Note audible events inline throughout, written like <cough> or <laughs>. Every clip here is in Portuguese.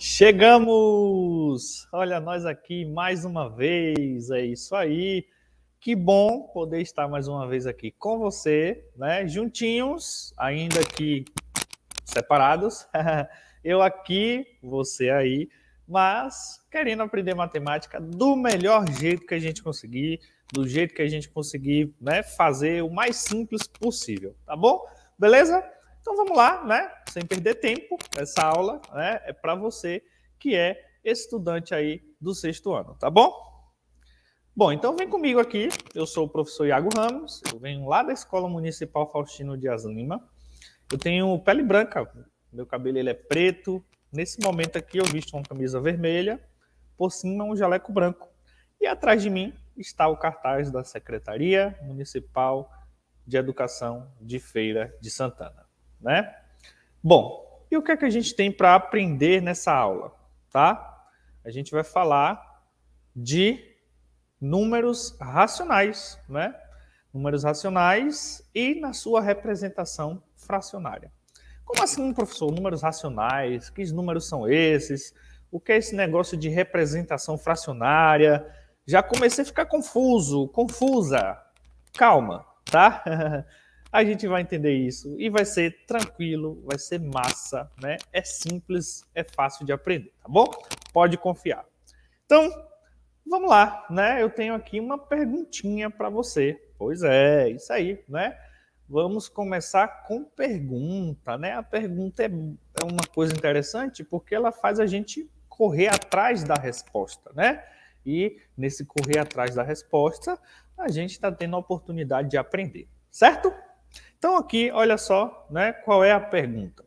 Chegamos! Olha, nós aqui mais uma vez, é isso aí. Que bom poder estar mais uma vez aqui com você, né? Juntinhos, ainda aqui separados. <laughs> Eu aqui, você aí, mas querendo aprender matemática do melhor jeito que a gente conseguir, do jeito que a gente conseguir, né? Fazer o mais simples possível, tá bom? Beleza? Então vamos lá, né? Sem perder tempo, essa aula né, é para você que é estudante aí do sexto ano, tá bom? Bom, então vem comigo aqui. Eu sou o professor Iago Ramos, eu venho lá da Escola Municipal Faustino Dias Lima. Eu tenho pele branca, meu cabelo ele é preto. Nesse momento aqui eu visto uma camisa vermelha, por cima um jaleco branco. E atrás de mim está o cartaz da Secretaria Municipal de Educação de Feira de Santana né? Bom, e o que é que a gente tem para aprender nessa aula, tá? A gente vai falar de números racionais, né? Números racionais e na sua representação fracionária. Como assim, professor? Números racionais? Que números são esses? O que é esse negócio de representação fracionária? Já comecei a ficar confuso, confusa. Calma, tá? <laughs> a gente vai entender isso e vai ser tranquilo, vai ser massa, né? É simples, é fácil de aprender, tá bom? Pode confiar. Então, vamos lá, né? Eu tenho aqui uma perguntinha para você. Pois é, isso aí, né? Vamos começar com pergunta, né? A pergunta é, é, uma coisa interessante porque ela faz a gente correr atrás da resposta, né? E nesse correr atrás da resposta, a gente está tendo a oportunidade de aprender, certo? Então aqui, olha só, né, qual é a pergunta?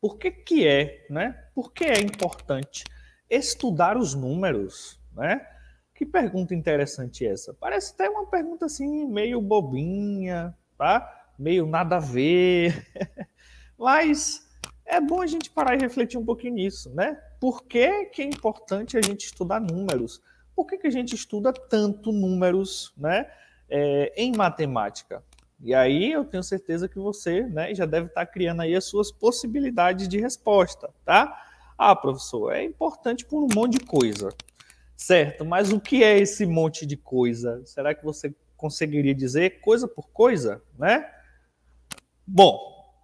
Por que que é, né? Por que é importante estudar os números, né? Que pergunta interessante é essa. Parece até uma pergunta assim meio bobinha, tá? Meio nada a ver. <laughs> Mas é bom a gente parar e refletir um pouquinho nisso, né? Por que que é importante a gente estudar números? Por que que a gente estuda tanto números, né? É, em matemática? E aí eu tenho certeza que você né, já deve estar tá criando aí as suas possibilidades de resposta, tá? Ah, professor, é importante por um monte de coisa. Certo, mas o que é esse monte de coisa? Será que você conseguiria dizer coisa por coisa, né? Bom,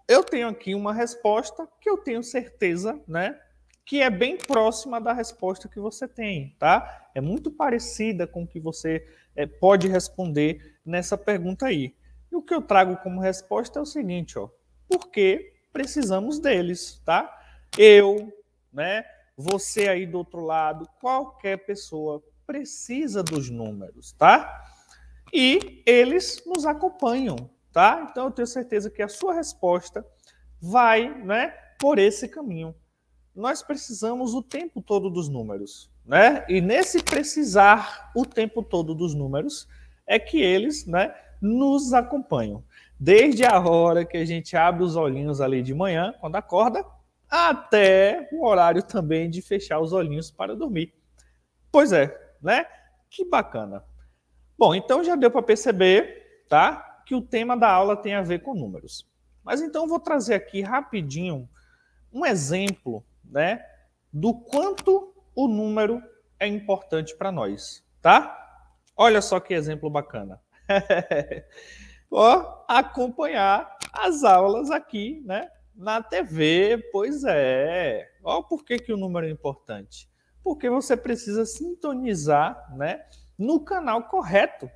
eu tenho aqui uma resposta que eu tenho certeza, né, que é bem próxima da resposta que você tem, tá? É muito parecida com o que você é, pode responder nessa pergunta aí. E o que eu trago como resposta é o seguinte, ó, porque precisamos deles, tá? Eu, né, você aí do outro lado, qualquer pessoa precisa dos números, tá? E eles nos acompanham, tá? Então eu tenho certeza que a sua resposta vai, né, por esse caminho. Nós precisamos o tempo todo dos números, né? E nesse precisar o tempo todo dos números é que eles, né, nos acompanham. Desde a hora que a gente abre os olhinhos ali de manhã, quando acorda, até o horário também de fechar os olhinhos para dormir. Pois é, né? Que bacana. Bom, então já deu para perceber, tá? Que o tema da aula tem a ver com números. Mas então vou trazer aqui rapidinho um exemplo, né, do quanto o número é importante para nós, tá? Olha só que exemplo bacana. <laughs> Ó, acompanhar as aulas aqui, né? Na TV, pois é. Ó, por que, que o número é importante? Porque você precisa sintonizar, né? No canal correto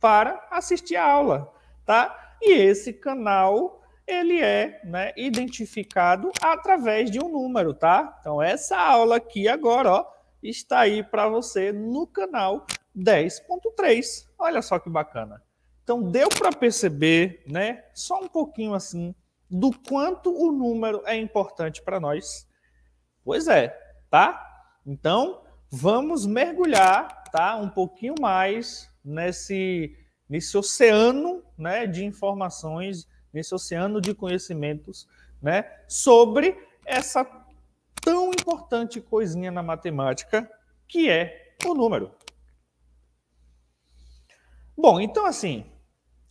para assistir a aula, tá? E esse canal ele é né, identificado através de um número, tá? Então, essa aula aqui agora, ó, está aí para você no canal 10.3. Olha só que bacana. Então deu para perceber, né, só um pouquinho assim, do quanto o número é importante para nós. Pois é, tá? Então vamos mergulhar, tá, um pouquinho mais nesse nesse oceano, né, de informações, nesse oceano de conhecimentos, né, sobre essa tão importante coisinha na matemática que é o número. Bom, então assim,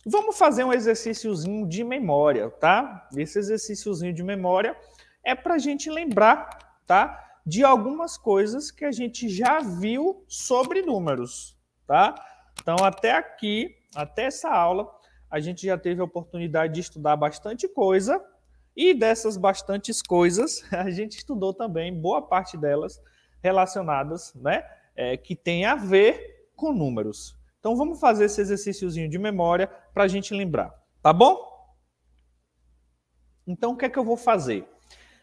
Vamos fazer um exercíciozinho de memória, tá? Esse exercíciozinho de memória é para a gente lembrar, tá? De algumas coisas que a gente já viu sobre números, tá? Então, até aqui, até essa aula, a gente já teve a oportunidade de estudar bastante coisa, e dessas bastantes coisas, <laughs> a gente estudou também boa parte delas relacionadas, né? É, que tem a ver com números. Então, vamos fazer esse exercíciozinho de memória para a gente lembrar, tá bom? Então, o que é que eu vou fazer?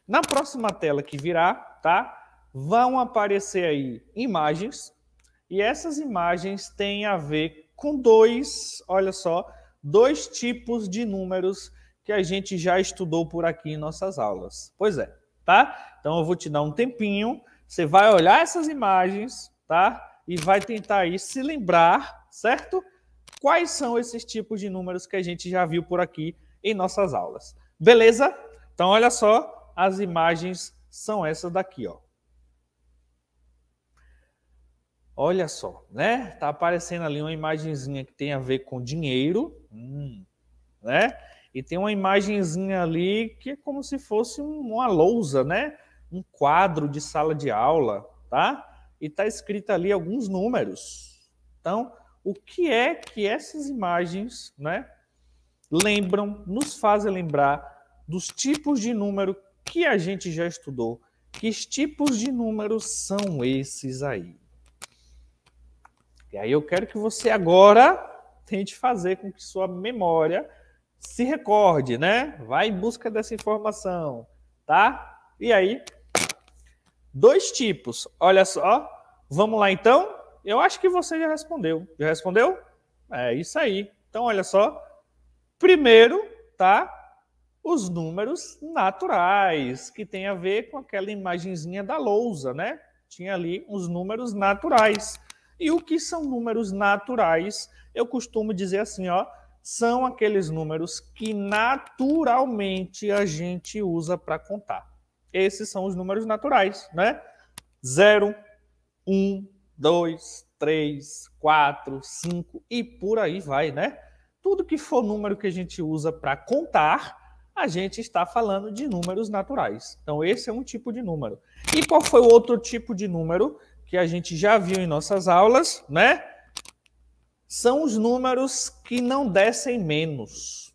Na próxima tela que virá, tá? Vão aparecer aí imagens, e essas imagens têm a ver com dois, olha só, dois tipos de números que a gente já estudou por aqui em nossas aulas. Pois é, tá? Então eu vou te dar um tempinho, você vai olhar essas imagens, tá? E vai tentar aí se lembrar, certo? quais são esses tipos de números que a gente já viu por aqui em nossas aulas. Beleza? Então, olha só, as imagens são essas daqui, ó. Olha só, né? Tá aparecendo ali uma imagenzinha que tem a ver com dinheiro, hum, né? E tem uma imagenzinha ali que é como se fosse uma lousa, né? Um quadro de sala de aula, tá? E tá escrito ali alguns números. Então, o que é que essas imagens né, lembram, nos fazem lembrar dos tipos de número que a gente já estudou. Que tipos de números são esses aí? E aí eu quero que você agora tente fazer com que sua memória se recorde, né? Vai em busca dessa informação, tá? E aí, dois tipos. Olha só, vamos lá então? Eu acho que você já respondeu. Já respondeu? É isso aí. Então, olha só. Primeiro, tá? Os números naturais, que tem a ver com aquela imagenzinha da lousa, né? Tinha ali os números naturais. E o que são números naturais? Eu costumo dizer assim, ó, são aqueles números que naturalmente a gente usa para contar. Esses são os números naturais, né? 0, 1, um, 2, 3, 4, 5 e por aí vai, né? Tudo que for número que a gente usa para contar, a gente está falando de números naturais. Então, esse é um tipo de número. E qual foi o outro tipo de número que a gente já viu em nossas aulas, né? São os números que não descem menos.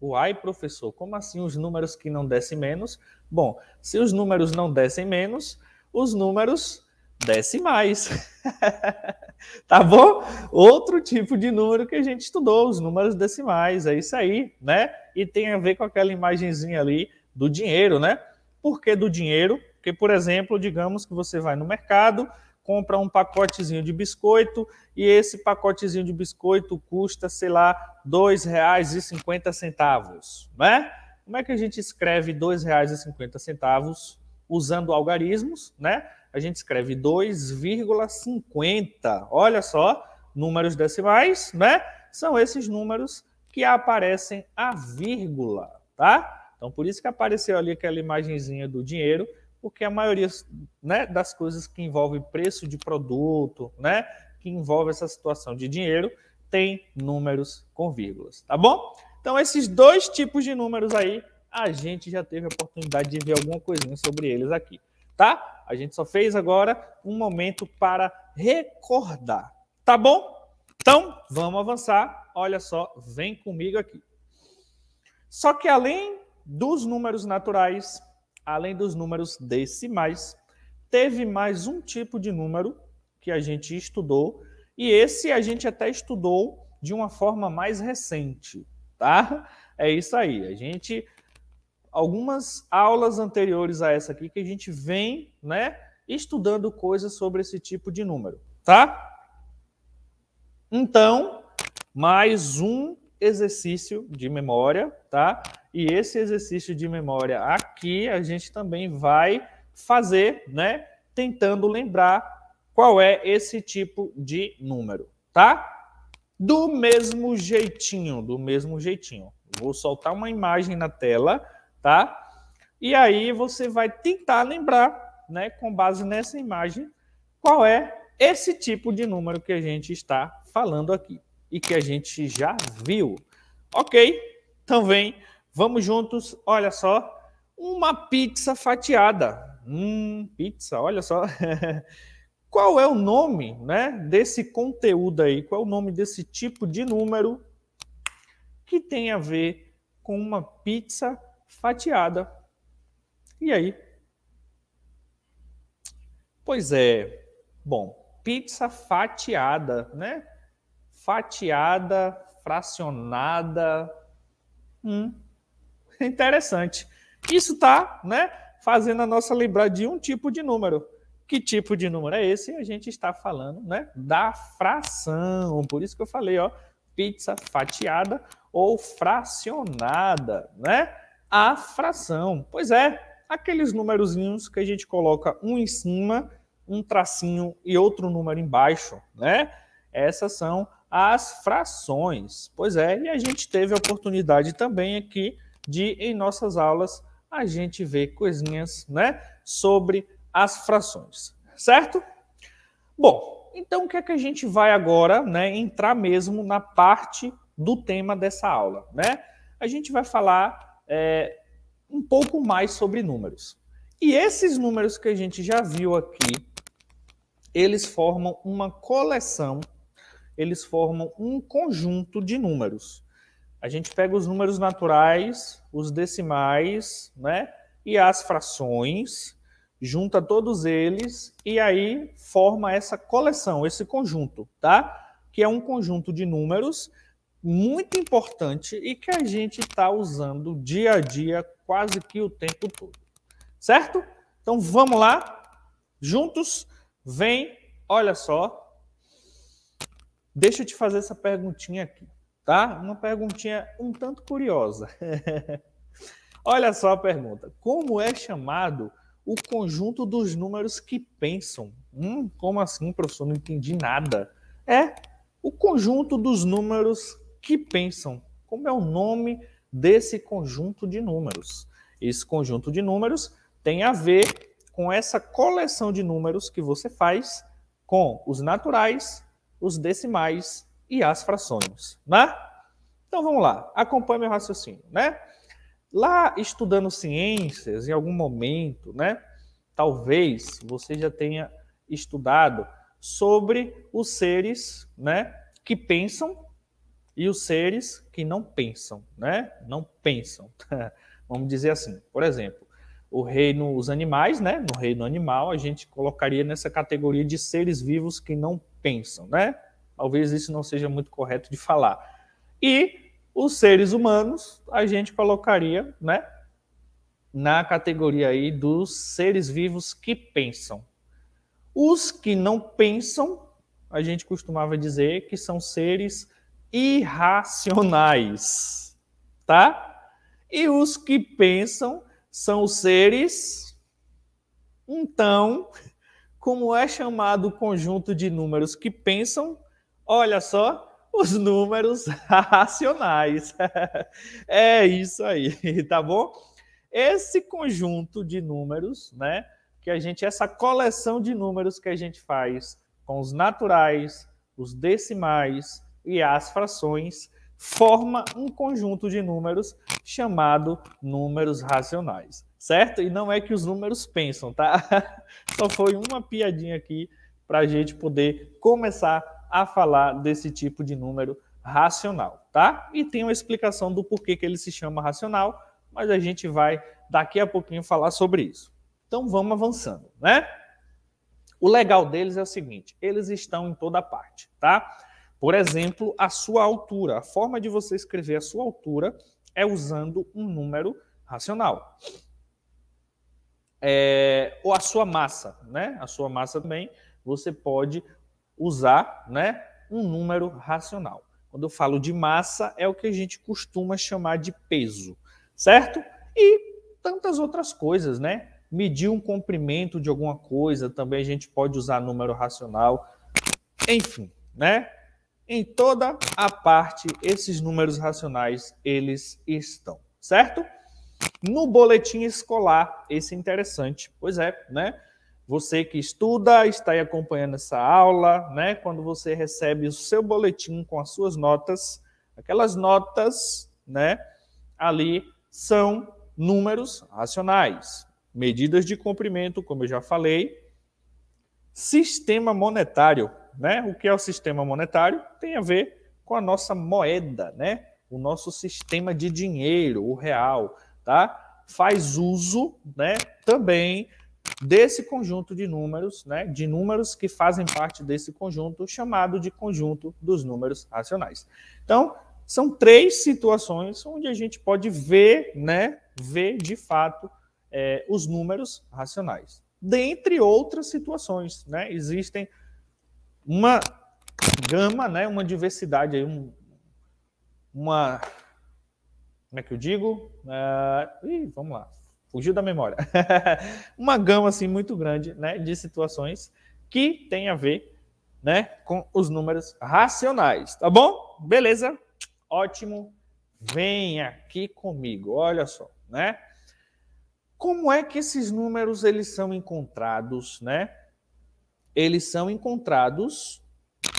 Uai, professor, como assim os números que não descem menos? Bom, se os números não descem menos, os números desce mais. <laughs> tá bom? Outro tipo de número que a gente estudou, os números decimais, é isso aí, né? E tem a ver com aquela imagenzinha ali do dinheiro, né? Por que do dinheiro? Porque, por exemplo, digamos que você vai no mercado, compra um pacotezinho de biscoito e esse pacotezinho de biscoito custa, sei lá, R$ 2,50, né? Como é que a gente escreve R$ 2,50 usando algarismos, né? a gente escreve 2,50. Olha só, números decimais, né? São esses números que aparecem a vírgula, tá? Então, por isso que apareceu ali aquela imagenzinha do dinheiro, porque a maioria né, das coisas que envolve preço de produto, né? Que envolve essa situação de dinheiro, tem números com vírgulas, tá bom? Então, esses dois tipos de números aí, a gente já teve a oportunidade de ver alguma coisinha sobre eles aqui tá? A gente só fez agora um momento para recordar, tá bom? Então, vamos avançar. Olha só, vem comigo aqui. Só que além dos números naturais, além dos números decimais, teve mais um tipo de número que a gente estudou, e esse a gente até estudou de uma forma mais recente, tá? É isso aí. A gente algumas aulas anteriores a essa aqui que a gente vem, né, estudando coisas sobre esse tipo de número, tá? Então, mais um exercício de memória, tá? E esse exercício de memória aqui a gente também vai fazer, né, tentando lembrar qual é esse tipo de número, tá? Do mesmo jeitinho, do mesmo jeitinho. Vou soltar uma imagem na tela tá? E aí você vai tentar lembrar, né, com base nessa imagem, qual é esse tipo de número que a gente está falando aqui e que a gente já viu. Ok? Então vem, vamos juntos. Olha só, uma pizza fatiada. Hum, pizza, olha só. <laughs> qual é o nome, né, desse conteúdo aí? Qual é o nome desse tipo de número que tem a ver com uma pizza fatiada? fatiada. E aí? Pois é. Bom, pizza fatiada, né? Fatiada, fracionada. Hum, <laughs> interessante. Isso tá, né? Fazendo a nossa lembrar de um tipo de número. Que tipo de número é esse? A gente está falando, né? Da fração. Por isso que eu falei, ó, pizza fatiada ou fracionada, né? a fração. Pois é, aqueles númerozinhos que a gente coloca um em cima, um tracinho e outro número embaixo, né? Essas são as frações. Pois é, e a gente teve a oportunidade também aqui de, em nossas aulas, a gente ver coisinhas, né, sobre as frações, certo? Bom, então o que é que a gente vai agora, né, entrar mesmo na parte do tema dessa aula, né? A gente vai falar é, um pouco mais sobre números. E esses números que a gente já viu aqui, eles formam uma coleção, eles formam um conjunto de números. A gente pega os números naturais, os decimais, né? E as frações, junta todos eles e aí forma essa coleção, esse conjunto, tá? Que é um conjunto de números muito importante e que a gente está usando dia a dia quase que o tempo todo. Certo? Então vamos lá, juntos, vem, olha só. Deixa eu te fazer essa perguntinha aqui, tá? Uma perguntinha um tanto curiosa. <laughs> olha só a pergunta: Como é chamado o conjunto dos números que pensam? Hum, como assim, professor? Não entendi nada. É o conjunto dos números que pensam. Como é o nome desse conjunto de números? Esse conjunto de números tem a ver com essa coleção de números que você faz com os naturais, os decimais e as frações, né? Então vamos lá, acompanhe meu raciocínio, né? Lá estudando ciências, em algum momento, né? Talvez você já tenha estudado sobre os seres, né, que pensam e os seres que não pensam, né? Não pensam. <laughs> Vamos dizer assim, por exemplo, o reino os animais, né? No reino animal, a gente colocaria nessa categoria de seres vivos que não pensam, né? Talvez isso não seja muito correto de falar. E os seres humanos, a gente colocaria, né, na categoria aí dos seres vivos que pensam. Os que não pensam, a gente costumava dizer que são seres irracionais, tá? E os que pensam são os seres. Então, como é chamado o conjunto de números que pensam, olha só, os números <laughs> racionais. <laughs> é isso aí, <laughs> tá bom? Esse conjunto de números, né? Que a gente, essa coleção de números que a gente faz com os naturais, os decimais, e as frações forma um conjunto de números chamado números racionais, certo? E não é que os números pensam, tá? <laughs> Só foi uma piadinha aqui para a gente poder começar a falar desse tipo de número racional, tá? E tem uma explicação do porquê que ele se chama racional, mas a gente vai daqui a pouquinho falar sobre isso. Então vamos avançando, né? O legal deles é o seguinte, eles estão em toda parte, tá? Por exemplo, a sua altura. A forma de você escrever a sua altura é usando um número racional. É, ou a sua massa, né? A sua massa também você pode usar, né? Um número racional. Quando eu falo de massa, é o que a gente costuma chamar de peso, certo? E tantas outras coisas, né? Medir um comprimento de alguma coisa, também a gente pode usar número racional. Enfim, né? Em toda a parte, esses números racionais, eles estão, certo? No boletim escolar, esse é interessante, pois é, né? Você que estuda, está aí acompanhando essa aula, né? Quando você recebe o seu boletim com as suas notas, aquelas notas, né? Ali são números racionais, medidas de comprimento, como eu já falei, sistema monetário. Né? O que é o sistema monetário? Tem a ver com a nossa moeda, né? o nosso sistema de dinheiro, o real. Tá? Faz uso né, também desse conjunto de números, né, de números que fazem parte desse conjunto chamado de conjunto dos números racionais. Então, são três situações onde a gente pode ver, né, ver de fato é, os números racionais dentre outras situações. Né? Existem uma gama, né, uma diversidade, aí, um, uma. Como é que eu digo? Uh, ih, vamos lá, fugiu da memória. <laughs> uma gama assim, muito grande né, de situações que tem a ver né, com os números racionais. Tá bom? Beleza? Ótimo. Vem aqui comigo, olha só, né? Como é que esses números eles são encontrados, né? Eles são encontrados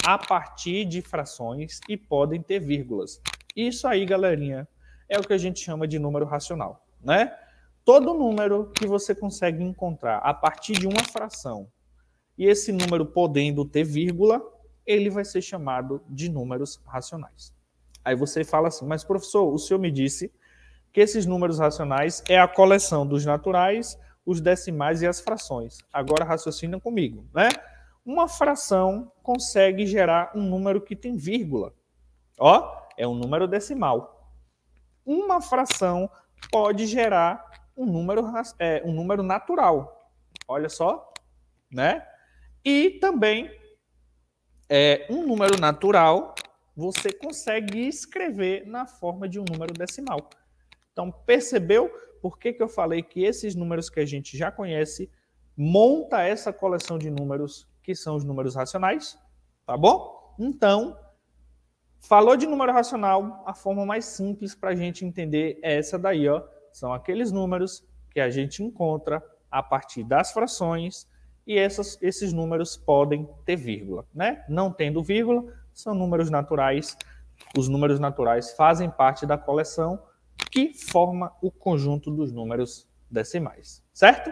a partir de frações e podem ter vírgulas. Isso aí, galerinha, é o que a gente chama de número racional, né? Todo número que você consegue encontrar a partir de uma fração e esse número podendo ter vírgula, ele vai ser chamado de números racionais. Aí você fala assim, mas professor, o senhor me disse que esses números racionais é a coleção dos naturais, os decimais e as frações. Agora raciocina comigo, né? Uma fração consegue gerar um número que tem vírgula. Ó, é um número decimal. Uma fração pode gerar um número, é, um número natural. Olha só, né? E também é, um número natural você consegue escrever na forma de um número decimal. Então, percebeu por que, que eu falei que esses números que a gente já conhece monta essa coleção de números que são os números racionais? Tá bom? Então, falou de número racional, a forma mais simples para a gente entender é essa daí, ó. São aqueles números que a gente encontra a partir das frações e essas, esses números podem ter vírgula, né? Não tendo vírgula, são números naturais. Os números naturais fazem parte da coleção que forma o conjunto dos números decimais, certo?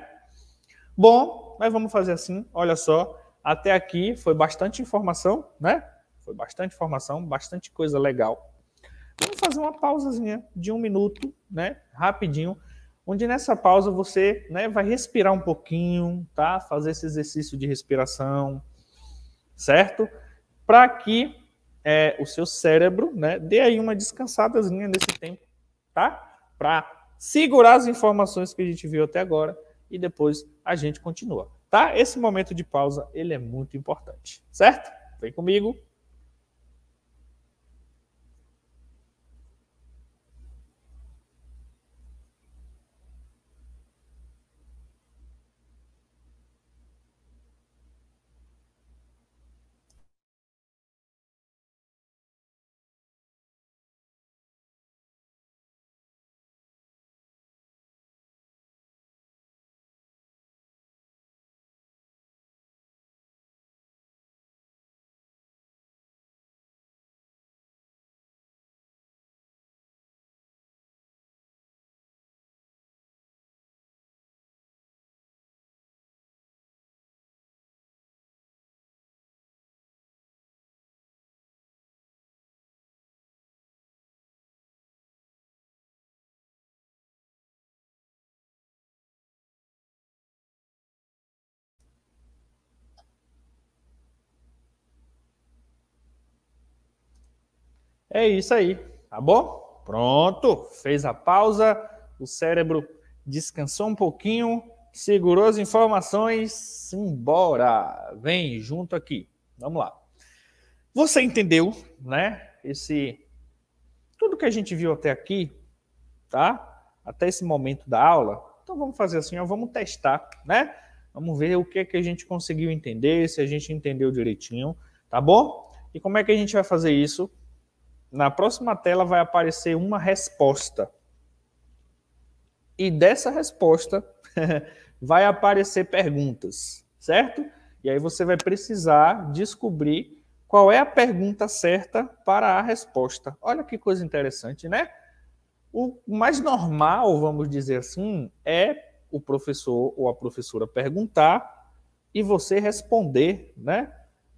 Bom, nós vamos fazer assim, olha só, até aqui foi bastante informação, né? Foi bastante informação, bastante coisa legal. Vamos fazer uma pausazinha de um minuto, né? Rapidinho, onde nessa pausa você né, vai respirar um pouquinho, tá? Fazer esse exercício de respiração, certo? Para que é, o seu cérebro né, dê aí uma descansadazinha nesse tempo tá? Para segurar as informações que a gente viu até agora e depois a gente continua, tá? Esse momento de pausa, ele é muito importante, certo? Vem comigo, É isso aí, tá bom? Pronto, fez a pausa, o cérebro descansou um pouquinho, segurou as informações, embora. Vem junto aqui. Vamos lá. Você entendeu, né? Esse tudo que a gente viu até aqui, tá? Até esse momento da aula. Então vamos fazer assim, ó, vamos testar, né? Vamos ver o que é que a gente conseguiu entender, se a gente entendeu direitinho, tá bom? E como é que a gente vai fazer isso? Na próxima tela vai aparecer uma resposta. E dessa resposta <laughs> vai aparecer perguntas, certo? E aí você vai precisar descobrir qual é a pergunta certa para a resposta. Olha que coisa interessante, né? O mais normal, vamos dizer assim, é o professor ou a professora perguntar e você responder, né?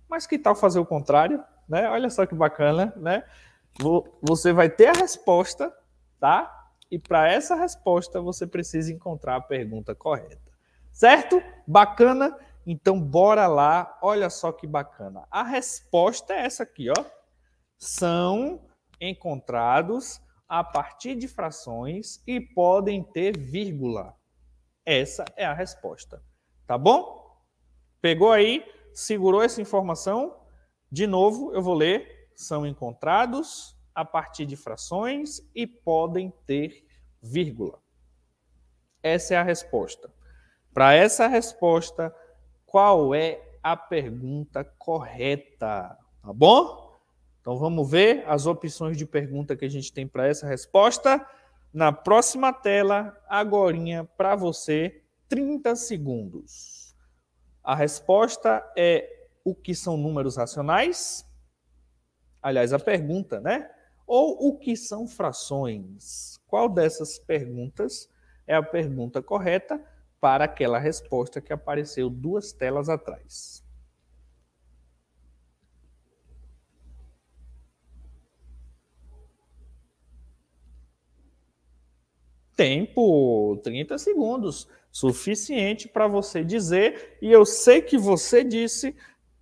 Mas que tal fazer o contrário, né? Olha só que bacana, né? você vai ter a resposta, tá? E para essa resposta você precisa encontrar a pergunta correta. Certo? Bacana? Então bora lá. Olha só que bacana. A resposta é essa aqui, ó. São encontrados a partir de frações e podem ter vírgula. Essa é a resposta. Tá bom? Pegou aí? Segurou essa informação? De novo, eu vou ler são encontrados a partir de frações e podem ter vírgula. Essa é a resposta. Para essa resposta, qual é a pergunta correta? Tá bom? Então vamos ver as opções de pergunta que a gente tem para essa resposta. Na próxima tela, agorinha para você, 30 segundos. A resposta é o que são números racionais? Aliás, a pergunta, né? Ou o que são frações? Qual dessas perguntas é a pergunta correta para aquela resposta que apareceu duas telas atrás? Tempo, 30 segundos, suficiente para você dizer, e eu sei que você disse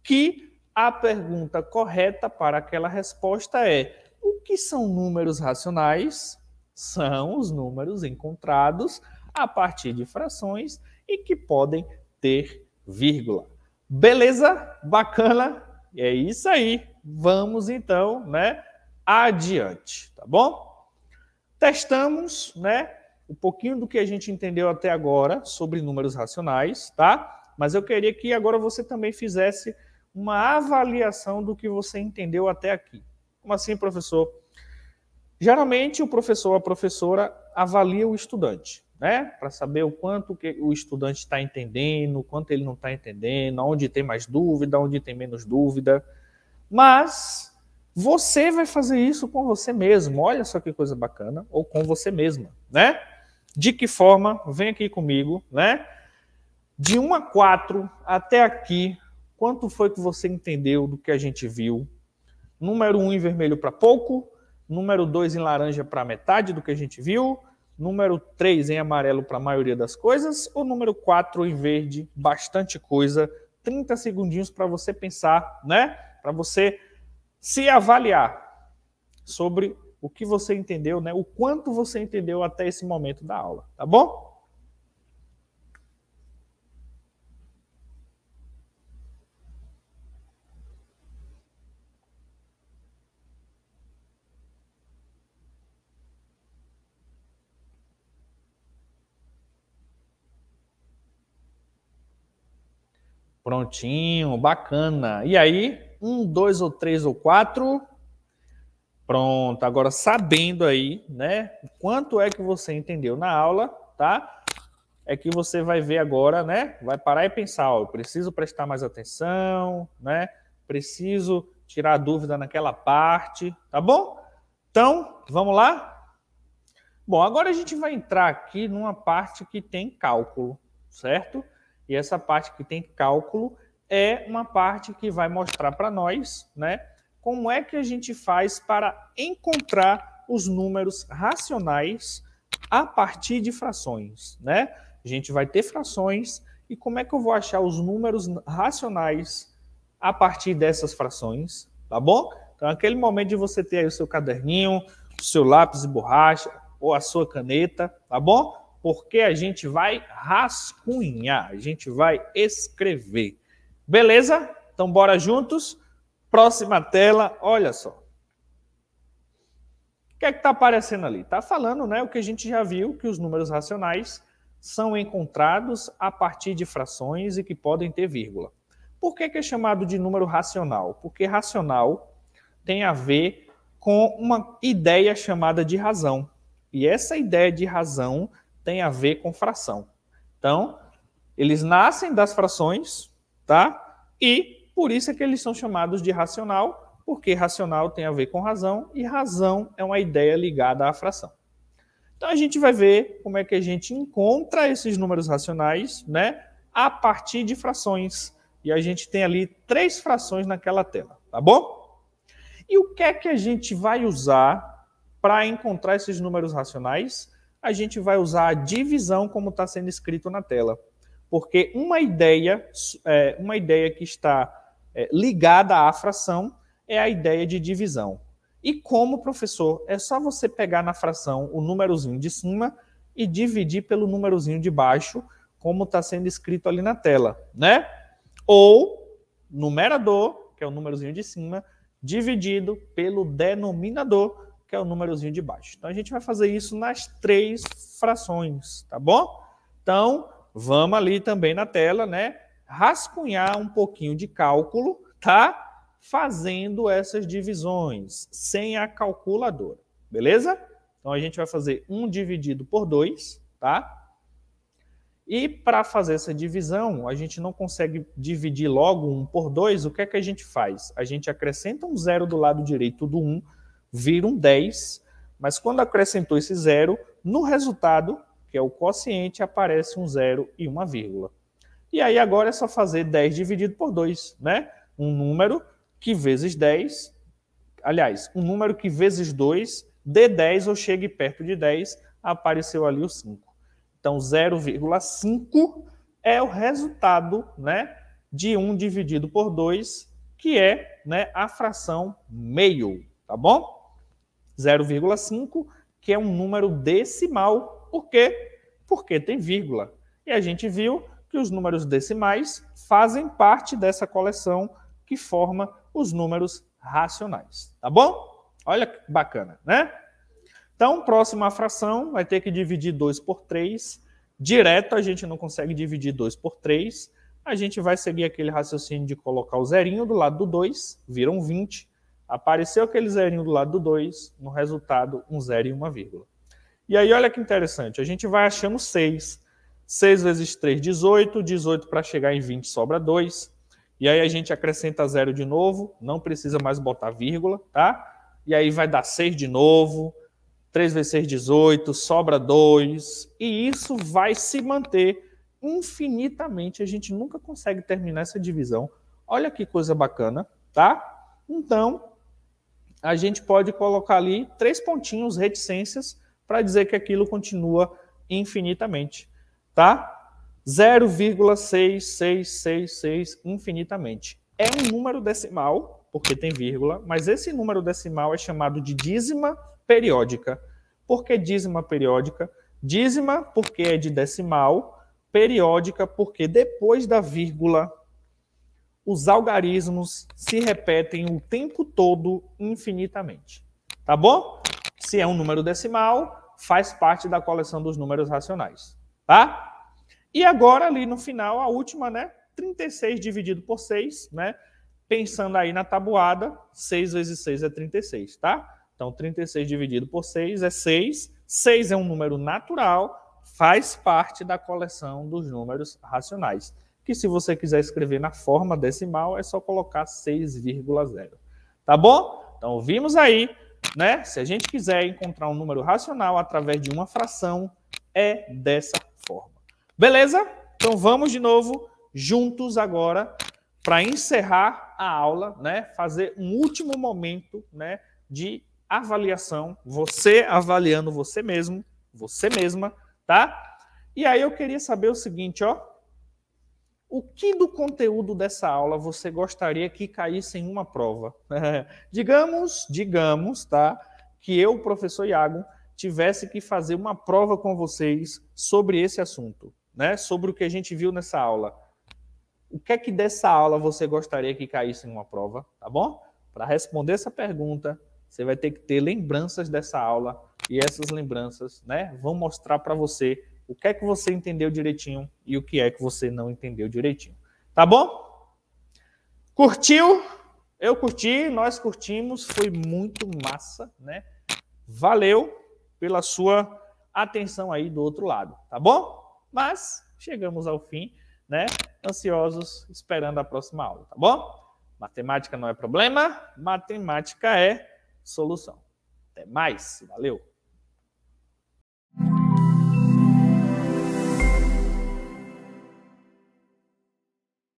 que a pergunta correta para aquela resposta é: o que são números racionais? São os números encontrados a partir de frações e que podem ter vírgula. Beleza? Bacana? É isso aí. Vamos então, né, adiante, tá bom? Testamos, né, um pouquinho do que a gente entendeu até agora sobre números racionais, tá? Mas eu queria que agora você também fizesse uma avaliação do que você entendeu até aqui. Como assim, professor? Geralmente o professor, ou a professora avalia o estudante, né? Para saber o quanto que o estudante está entendendo, o quanto ele não está entendendo, onde tem mais dúvida, onde tem menos dúvida. Mas você vai fazer isso com você mesmo. Olha só que coisa bacana, ou com você mesma, né? De que forma? Vem aqui comigo, né? De 1 a 4 até aqui, Quanto foi que você entendeu do que a gente viu? Número 1 um em vermelho para pouco, número 2 em laranja para metade do que a gente viu, número 3 em amarelo para a maioria das coisas, ou número 4 em verde, bastante coisa. 30 segundinhos para você pensar, né? Para você se avaliar sobre o que você entendeu, né? O quanto você entendeu até esse momento da aula, tá bom? Prontinho, bacana. E aí, um, dois ou três ou quatro. Pronto, agora sabendo aí, né, quanto é que você entendeu na aula, tá? É que você vai ver agora, né? Vai parar e pensar, ó, eu preciso prestar mais atenção, né? Preciso tirar dúvida naquela parte, tá bom? Então, vamos lá? Bom, agora a gente vai entrar aqui numa parte que tem cálculo, certo? E essa parte que tem cálculo é uma parte que vai mostrar para nós, né, como é que a gente faz para encontrar os números racionais a partir de frações, né? A gente vai ter frações e como é que eu vou achar os números racionais a partir dessas frações, tá bom? Então, aquele momento de você ter aí o seu caderninho, o seu lápis e borracha ou a sua caneta, tá bom? porque a gente vai rascunhar, a gente vai escrever. Beleza? Então bora juntos. Próxima tela, olha só. O que é que está aparecendo ali? Está falando né, o que a gente já viu, que os números racionais são encontrados a partir de frações e que podem ter vírgula. Por que, que é chamado de número racional? Porque racional tem a ver com uma ideia chamada de razão. E essa ideia de razão tem a ver com fração. Então, eles nascem das frações, tá? E por isso é que eles são chamados de racional, porque racional tem a ver com razão e razão é uma ideia ligada à fração. Então a gente vai ver como é que a gente encontra esses números racionais, né, a partir de frações. E a gente tem ali três frações naquela tela, tá bom? E o que é que a gente vai usar para encontrar esses números racionais? a gente vai usar a divisão como está sendo escrito na tela. Porque uma ideia, é, uma ideia que está é, ligada à fração é a ideia de divisão. E como, professor, é só você pegar na fração o númerozinho de cima e dividir pelo númerozinho de baixo, como está sendo escrito ali na tela, né? Ou numerador, que é o númerozinho de cima, dividido pelo denominador, que é o númerozinho de baixo. Então, a gente vai fazer isso nas três frações, tá bom? Então, vamos ali também na tela, né? Rascunhar um pouquinho de cálculo, tá? Fazendo essas divisões sem a calculadora, beleza? Então, a gente vai fazer 1 um dividido por 2, tá? E para fazer essa divisão, a gente não consegue dividir logo 1 um por 2, o que é que a gente faz? A gente acrescenta um zero do lado direito do 1, um, vira um 10, mas quando acrescentou esse zero, no resultado, que é o quociente, aparece um zero e uma vírgula. E aí agora é só fazer 10 dividido por 2, né? Um número que vezes 10, aliás, um número que vezes 2 dê 10 ou chegue perto de 10, apareceu ali o 5. Então 0,5 é o resultado, né, de 1 dividido por 2, que é, né, a fração meio, tá bom? 0,5, que é um número decimal. Por quê? Porque tem vírgula. E a gente viu que os números decimais fazem parte dessa coleção que forma os números racionais. Tá bom? Olha que bacana, né? Então, próxima fração vai ter que dividir 2 por 3. Direto a gente não consegue dividir 2 por 3. A gente vai seguir aquele raciocínio de colocar o zerinho do lado do 2, viram 20. Apareceu aquele zerinho do lado do 2, no resultado, um zero e uma vírgula. E aí, olha que interessante, a gente vai achando 6. 6 vezes 3, 18. 18 para chegar em 20 sobra 2. E aí a gente acrescenta zero de novo, não precisa mais botar vírgula, tá? E aí vai dar 6 de novo. 3 vezes 6, 18, sobra 2. E isso vai se manter infinitamente. A gente nunca consegue terminar essa divisão. Olha que coisa bacana, tá? Então, a gente pode colocar ali três pontinhos, reticências, para dizer que aquilo continua infinitamente, tá? 0,6666 infinitamente. É um número decimal, porque tem vírgula, mas esse número decimal é chamado de dízima periódica. Por que dízima periódica? Dízima porque é de decimal, periódica porque depois da vírgula os algarismos se repetem o tempo todo infinitamente. Tá bom? Se é um número decimal, faz parte da coleção dos números racionais. Tá? E agora, ali no final, a última, né? 36 dividido por 6, né? Pensando aí na tabuada, 6 vezes 6 é 36, tá? Então, 36 dividido por 6 é 6. 6 é um número natural, faz parte da coleção dos números racionais que se você quiser escrever na forma decimal, é só colocar 6,0. Tá bom? Então, vimos aí, né? Se a gente quiser encontrar um número racional através de uma fração, é dessa forma. Beleza? Então, vamos de novo juntos agora para encerrar a aula, né? Fazer um último momento, né, de avaliação, você avaliando você mesmo, você mesma, tá? E aí eu queria saber o seguinte, ó, o que do conteúdo dessa aula você gostaria que caísse em uma prova? <laughs> digamos, digamos, tá? Que eu, professor Iago, tivesse que fazer uma prova com vocês sobre esse assunto, né? Sobre o que a gente viu nessa aula. O que é que dessa aula você gostaria que caísse em uma prova, tá bom? Para responder essa pergunta, você vai ter que ter lembranças dessa aula e essas lembranças, né, vão mostrar para você o que é que você entendeu direitinho e o que é que você não entendeu direitinho. Tá bom? Curtiu? Eu curti, nós curtimos, foi muito massa, né? Valeu pela sua atenção aí do outro lado, tá bom? Mas chegamos ao fim, né? Ansiosos, esperando a próxima aula, tá bom? Matemática não é problema, matemática é solução. Até mais, valeu!